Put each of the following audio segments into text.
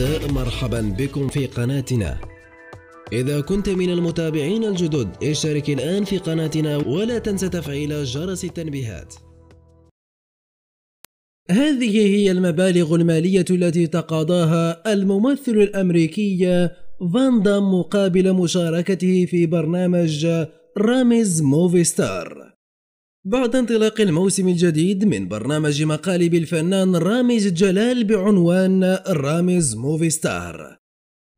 الأعزاء مرحبا بكم في قناتنا إذا كنت من المتابعين الجدد اشترك الآن في قناتنا ولا تنسى تفعيل جرس التنبيهات هذه هي المبالغ المالية التي تقاضاها الممثل الأمريكي فاندام مقابل مشاركته في برنامج رامز موفي ستار بعد انطلاق الموسم الجديد من برنامج مقالب الفنان رامز جلال بعنوان رامز موفي ستار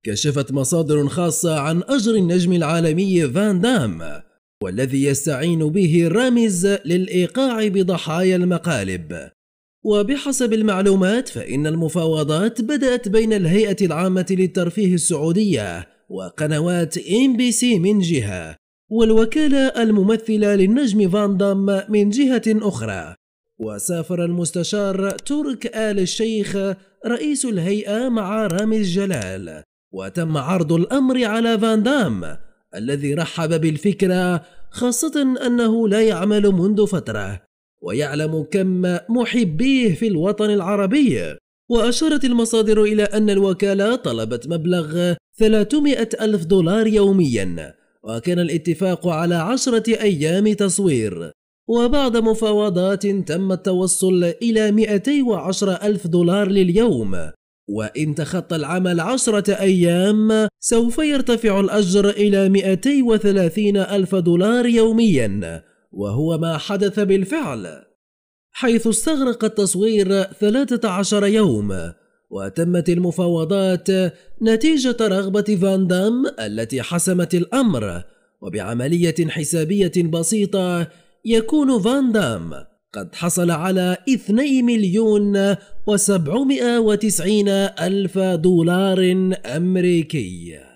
كشفت مصادر خاصة عن أجر النجم العالمي فان دام والذي يستعين به رامز للإيقاع بضحايا المقالب وبحسب المعلومات فإن المفاوضات بدأت بين الهيئة العامة للترفيه السعودية وقنوات ام بي سي من جهة والوكالة الممثلة للنجم فان دام من جهة أخرى وسافر المستشار ترك آل الشيخ رئيس الهيئة مع رامي الجلال وتم عرض الأمر على فان دام الذي رحب بالفكرة خاصة أنه لا يعمل منذ فترة ويعلم كم محبيه في الوطن العربي وأشارت المصادر إلى أن الوكالة طلبت مبلغ 300 ألف دولار يوميا وكان الاتفاق على عشرة أيام تصوير وبعد مفاوضات تم التوصل إلى 210 ألف دولار لليوم وإن تخطى العمل عشرة أيام سوف يرتفع الأجر إلى 230 ألف دولار يوميا وهو ما حدث بالفعل حيث استغرق التصوير 13 يوم وتمت المفاوضات نتيجة رغبة فان دام التي حسمت الأمر وبعملية حسابية بسيطة يكون فان دام قد حصل على 2 مليون و790 ألف دولار أمريكي